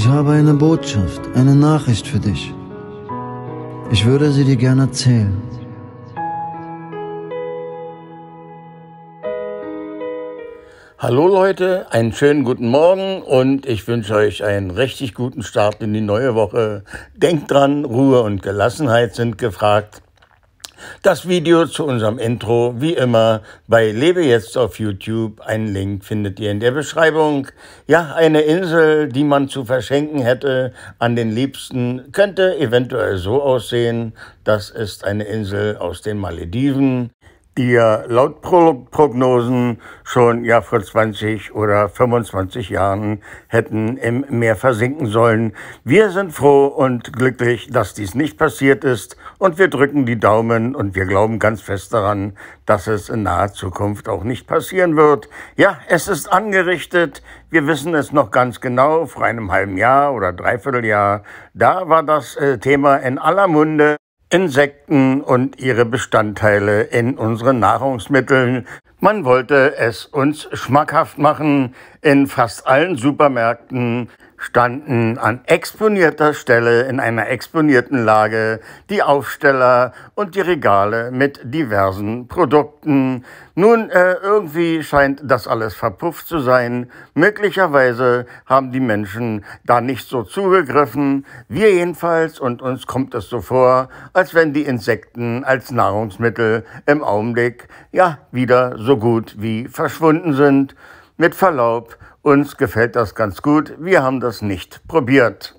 Ich habe eine Botschaft, eine Nachricht für dich. Ich würde sie dir gerne erzählen. Hallo Leute, einen schönen guten Morgen und ich wünsche euch einen richtig guten Start in die neue Woche. Denkt dran, Ruhe und Gelassenheit sind gefragt. Das Video zu unserem Intro, wie immer, bei Lebe jetzt auf YouTube. Einen Link findet ihr in der Beschreibung. Ja, eine Insel, die man zu verschenken hätte an den Liebsten, könnte eventuell so aussehen. Das ist eine Insel aus den Malediven die ja laut Prognosen schon ja vor 20 oder 25 Jahren hätten im Meer versinken sollen. Wir sind froh und glücklich, dass dies nicht passiert ist und wir drücken die Daumen und wir glauben ganz fest daran, dass es in naher Zukunft auch nicht passieren wird. Ja, es ist angerichtet. Wir wissen es noch ganz genau, vor einem halben Jahr oder Dreivierteljahr. Da war das äh, Thema in aller Munde. Insekten und ihre Bestandteile in unseren Nahrungsmitteln. Man wollte es uns schmackhaft machen in fast allen Supermärkten standen an exponierter Stelle in einer exponierten Lage die Aufsteller und die Regale mit diversen Produkten. Nun, äh, irgendwie scheint das alles verpufft zu sein. Möglicherweise haben die Menschen da nicht so zugegriffen. Wir jedenfalls, und uns kommt es so vor, als wenn die Insekten als Nahrungsmittel im Augenblick ja wieder so gut wie verschwunden sind mit Verlaub, uns gefällt das ganz gut, wir haben das nicht probiert.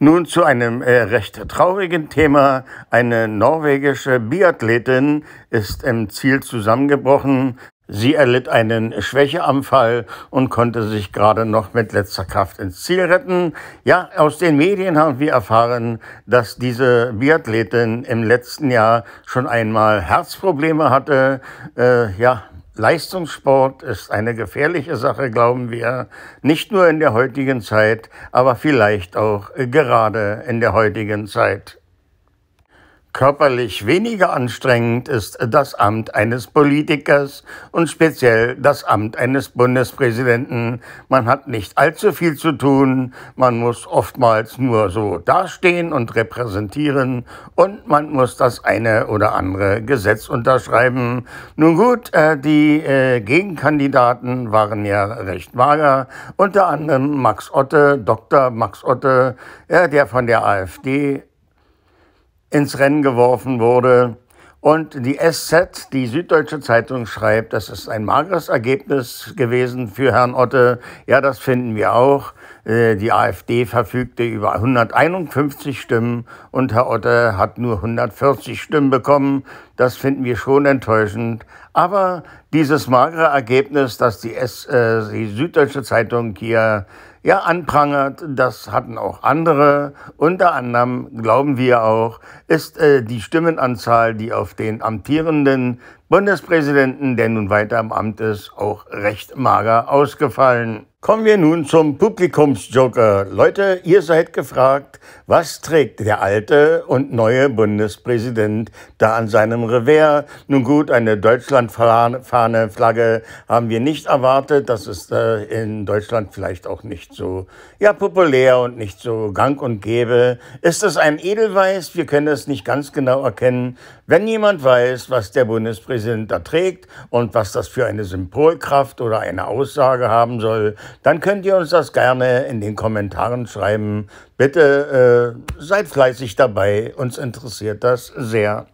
Nun zu einem äh, recht traurigen Thema. Eine norwegische Biathletin ist im Ziel zusammengebrochen. Sie erlitt einen Schwächeanfall und konnte sich gerade noch mit letzter Kraft ins Ziel retten. Ja, aus den Medien haben wir erfahren, dass diese Biathletin im letzten Jahr schon einmal Herzprobleme hatte. Äh, ja, Leistungssport ist eine gefährliche Sache, glauben wir, nicht nur in der heutigen Zeit, aber vielleicht auch gerade in der heutigen Zeit. Körperlich weniger anstrengend ist das Amt eines Politikers und speziell das Amt eines Bundespräsidenten. Man hat nicht allzu viel zu tun, man muss oftmals nur so dastehen und repräsentieren und man muss das eine oder andere Gesetz unterschreiben. Nun gut, äh, die äh, Gegenkandidaten waren ja recht mager, unter anderem Max Otte, Dr. Max Otte, äh, der von der AfD ins Rennen geworfen wurde. Und die SZ, die Süddeutsche Zeitung, schreibt, das ist ein mageres Ergebnis gewesen für Herrn Otte. Ja, das finden wir auch. Äh, die AfD verfügte über 151 Stimmen und Herr Otte hat nur 140 Stimmen bekommen. Das finden wir schon enttäuschend. Aber dieses magere Ergebnis, das die, S, äh, die Süddeutsche Zeitung hier ja, anprangert, das hatten auch andere. Unter anderem, glauben wir auch, ist äh, die Stimmenanzahl, die auf den amtierenden Bundespräsidenten, der nun weiter im Amt ist, auch recht mager ausgefallen. Kommen wir nun zum Publikumsjoker. Leute, ihr seid gefragt, was trägt der alte und neue Bundespräsident da an seinem Revers? Nun gut, eine Deutschland Deutschlandfahne, Flagge haben wir nicht erwartet. Das ist äh, in Deutschland vielleicht auch nicht so ja, populär und nicht so gang und gäbe. Ist es ein Edelweiß? Wir können es nicht ganz genau erkennen. Wenn jemand weiß, was der Bundespräsident da trägt und was das für eine Symbolkraft oder eine Aussage haben soll, dann könnt ihr uns das gerne in den Kommentaren schreiben. Bitte äh, seid fleißig dabei, uns interessiert das sehr.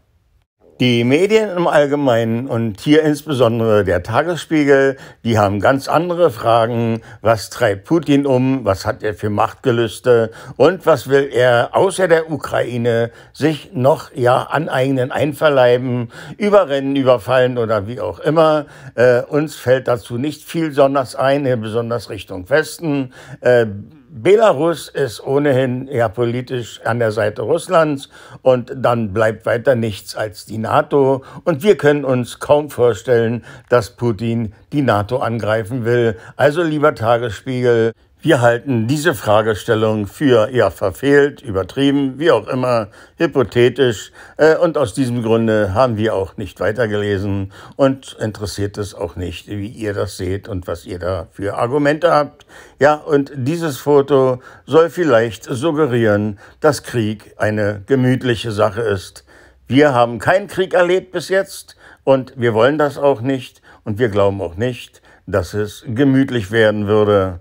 Die Medien im Allgemeinen und hier insbesondere der Tagesspiegel, die haben ganz andere Fragen. Was treibt Putin um? Was hat er für Machtgelüste? Und was will er außer der Ukraine sich noch ja aneignen, einverleiben, überrennen, überfallen oder wie auch immer? Äh, uns fällt dazu nicht viel besonders ein, besonders Richtung Westen. Äh, Belarus ist ohnehin ja politisch an der Seite Russlands und dann bleibt weiter nichts als die NATO und wir können uns kaum vorstellen, dass Putin die NATO angreifen will. Also lieber Tagesspiegel, wir halten diese Fragestellung für eher verfehlt, übertrieben, wie auch immer, hypothetisch. Äh, Und aus diesem Grunde haben wir auch nicht weitergelesen und interessiert es auch nicht, wie ihr das seht und was ihr da für Argumente habt. Ja, und dieses Foto soll vielleicht suggerieren, dass Krieg eine gemütliche Sache ist. Wir haben keinen Krieg erlebt bis jetzt und wir wollen das auch nicht und wir glauben auch nicht, dass es gemütlich werden würde.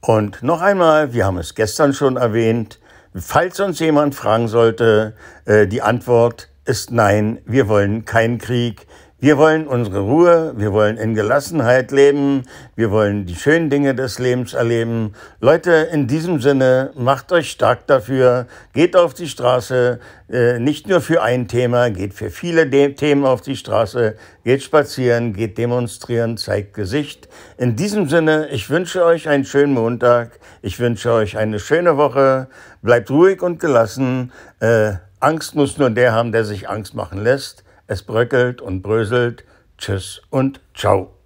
Und noch einmal, wir haben es gestern schon erwähnt, falls uns jemand fragen sollte, äh, die Antwort ist nein, wir wollen keinen Krieg. Wir wollen unsere Ruhe, wir wollen in Gelassenheit leben, wir wollen die schönen Dinge des Lebens erleben. Leute, in diesem Sinne, macht euch stark dafür, geht auf die Straße, äh, nicht nur für ein Thema, geht für viele Themen auf die Straße, geht spazieren, geht demonstrieren, zeigt Gesicht. In diesem Sinne, ich wünsche euch einen schönen Montag, ich wünsche euch eine schöne Woche, bleibt ruhig und gelassen. Äh, Angst muss nur der haben, der sich Angst machen lässt. Es bröckelt und bröselt. Tschüss und ciao.